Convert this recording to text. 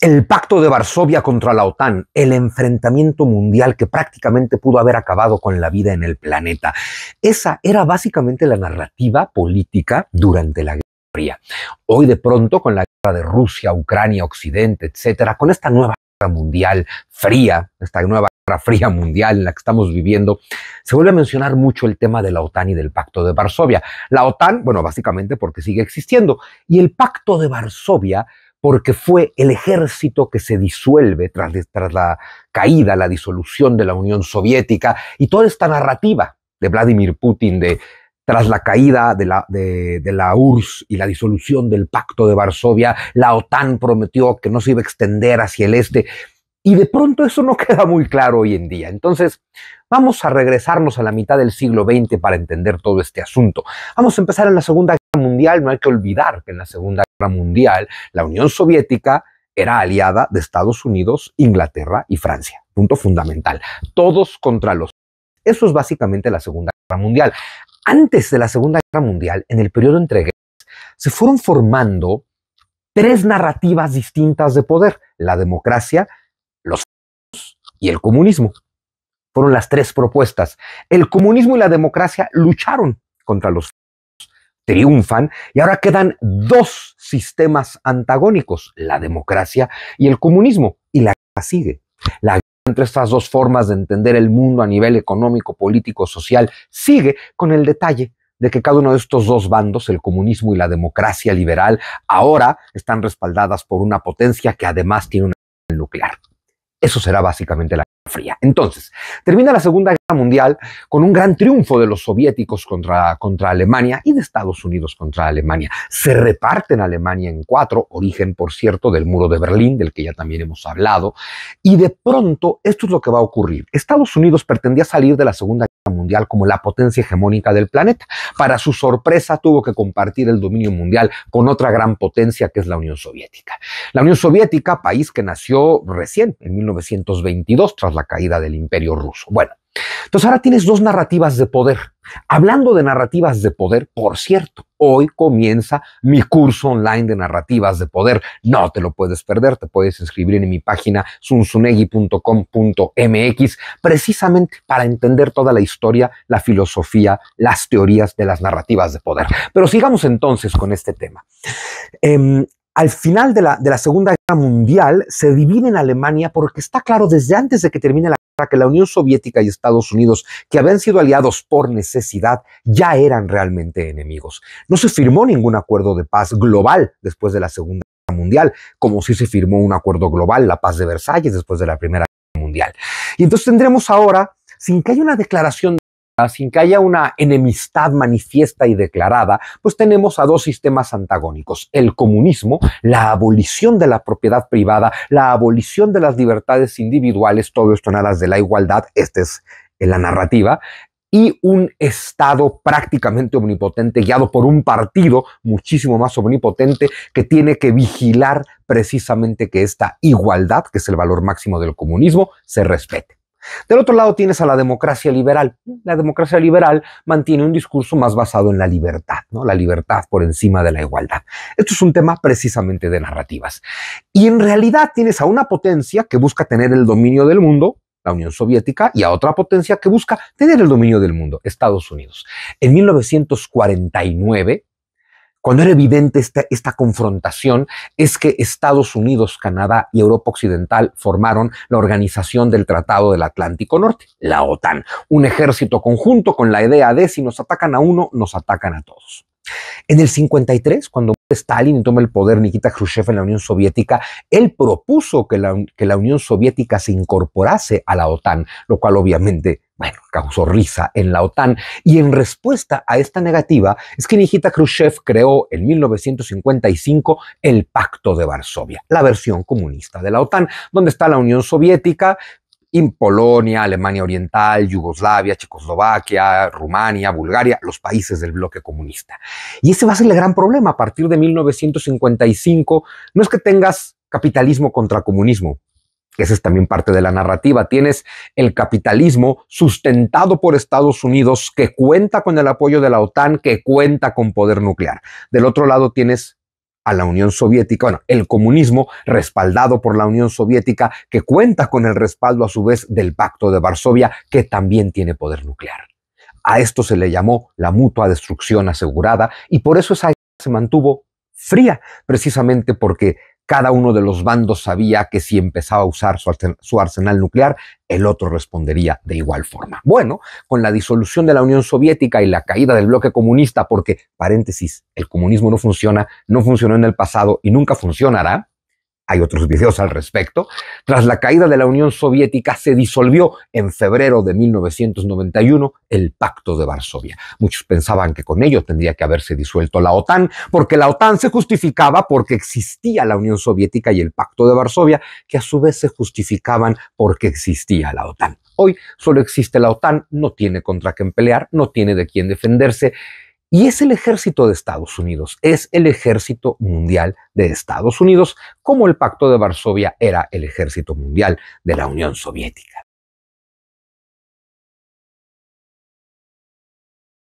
el pacto de Varsovia contra la OTAN, el enfrentamiento mundial que prácticamente pudo haber acabado con la vida en el planeta. Esa era básicamente la narrativa política durante la Guerra Fría. Hoy de pronto con la guerra de Rusia, Ucrania, Occidente, etcétera, con esta nueva guerra mundial fría, esta nueva guerra fría mundial en la que estamos viviendo, se vuelve a mencionar mucho el tema de la OTAN y del Pacto de Varsovia. La OTAN, bueno, básicamente porque sigue existiendo, y el Pacto de Varsovia porque fue el ejército que se disuelve tras, la caída, la disolución de la Unión Soviética y toda esta narrativa de Vladimir Putin de tras la caída de la, de, de la URSS y la disolución del Pacto de Varsovia, la OTAN prometió que no se iba a extender hacia el este. Y de pronto eso no queda muy claro hoy en día. Entonces, vamos a regresarnos a la mitad del siglo XX para entender todo este asunto. Vamos a empezar en la Segunda Guerra Mundial. No hay que olvidar que en la Segunda Guerra Mundial la Unión Soviética era aliada de Estados Unidos, Inglaterra y Francia. Punto fundamental. Todos contra los. Eso es básicamente la Segunda Guerra Mundial. Antes de la Segunda Guerra Mundial, en el periodo entre guerras, se fueron formando tres narrativas distintas de poder. La democracia, y el comunismo. Fueron las tres propuestas. El comunismo y la democracia lucharon contra los triunfan y ahora quedan dos sistemas antagónicos, la democracia y el comunismo, y la sigue. La guerra entre estas dos formas de entender el mundo a nivel económico, político, social, sigue con el detalle de que cada uno de estos dos bandos, el comunismo y la democracia liberal, ahora están respaldadas por una potencia que además tiene una nuclear. Eso será básicamente la Fría. Entonces, termina la Segunda Mundial con un gran triunfo de los soviéticos contra, contra Alemania y de Estados Unidos contra Alemania. Se reparten Alemania en cuatro, origen, por cierto, del muro de Berlín, del que ya también hemos hablado, y de pronto esto es lo que va a ocurrir. Estados Unidos pretendía salir de la Segunda Guerra Mundial como la potencia hegemónica del planeta. Para su sorpresa tuvo que compartir el dominio mundial con otra gran potencia que es la Unión Soviética. La Unión Soviética, país que nació recién, en 1922, tras la caída del Imperio ruso. Bueno, entonces ahora tienes dos narrativas de poder. Hablando de narrativas de poder, por cierto, hoy comienza mi curso online de narrativas de poder. No te lo puedes perder, te puedes inscribir en mi página sunsunegi.com.mx precisamente para entender toda la historia, la filosofía, las teorías de las narrativas de poder. Pero sigamos entonces con este tema. Em, al final de la, Segunda Guerra Mundial se divide en Alemania porque está claro desde antes de que termine la guerra que la Unión Soviética y Estados Unidos, que habían sido aliados por necesidad, ya eran realmente enemigos. No se firmó ningún acuerdo de paz global después de la Segunda Guerra Mundial, como si se firmó un acuerdo global, la paz de Versalles, después de la Primera Guerra Mundial. Y entonces tendremos ahora, sin que haya una declaración Ah, sin que haya una enemistad manifiesta y declarada, pues tenemos a dos sistemas antagónicos, el comunismo, la abolición de la propiedad privada, la abolición de las libertades individuales, todo esto en aras de la igualdad, esta es eh, la narrativa, y un Estado prácticamente omnipotente, guiado por un partido muchísimo más omnipotente, que tiene que vigilar precisamente que esta igualdad, que es el valor máximo del comunismo, se respete. Del otro lado tienes a la democracia liberal. La democracia liberal mantiene un discurso más basado en la libertad, ¿no? La libertad por encima de la igualdad. Esto es un tema precisamente de narrativas. Y en realidad tienes a una potencia que busca tener el dominio del mundo, la Unión Soviética, y a otra potencia que busca tener el dominio del mundo, Estados Unidos. En 1949, cuando era evidente esta, esta, confrontación, es que Estados Unidos, Canadá y Europa Occidental formaron la Organización del Tratado del Atlántico Norte, la OTAN, un ejército conjunto con la idea de si nos atacan a uno, nos atacan a todos. En el 53, cuando Stalin toma el poder Nikita Khrushchev en la Unión Soviética, él propuso que la, que la Unión Soviética se incorporase a la OTAN, lo cual obviamente bueno, causó risa en la OTAN. Y en respuesta a esta negativa es que Nikita Khrushchev creó en 1955 el Pacto de Varsovia, la versión comunista de la OTAN, donde está la Unión Soviética, en Polonia, Alemania Oriental, Yugoslavia, Checoslovaquia, Rumania, Bulgaria, los países del bloque comunista. Y ese va a ser el gran problema a partir de 1955. No es que tengas capitalismo contra comunismo, esa es también parte de la narrativa. Tienes el capitalismo sustentado por Estados Unidos que cuenta con el apoyo de la OTAN, que cuenta con poder nuclear. Del otro lado tienes a la Unión Soviética, bueno, el comunismo respaldado por la Unión Soviética, que cuenta con el respaldo a su vez del Pacto de Varsovia, que también tiene poder nuclear. A esto se le llamó la mutua destrucción asegurada y por eso esa se mantuvo fría, precisamente porque cada uno de los bandos sabía que si empezaba a usar su, arsenal, nuclear, el otro respondería de igual forma. Bueno, con la disolución de la Unión Soviética y la caída del bloque comunista, porque, paréntesis, el comunismo no funciona, no funcionó en el pasado y nunca funcionará, hay otros videos al respecto, tras la caída de la Unión Soviética se disolvió en febrero de 1991 el Pacto de Varsovia. Muchos pensaban que con ello tendría que haberse disuelto la OTAN, porque la OTAN se justificaba porque existía la Unión Soviética y el Pacto de Varsovia, que a su vez se justificaban porque existía la OTAN. Hoy solo existe la OTAN, no tiene contra quién pelear, no tiene de quién defenderse y es el ejército de Estados Unidos, es el ejército mundial de Estados Unidos, como el Pacto de Varsovia era el ejército mundial de la Unión Soviética.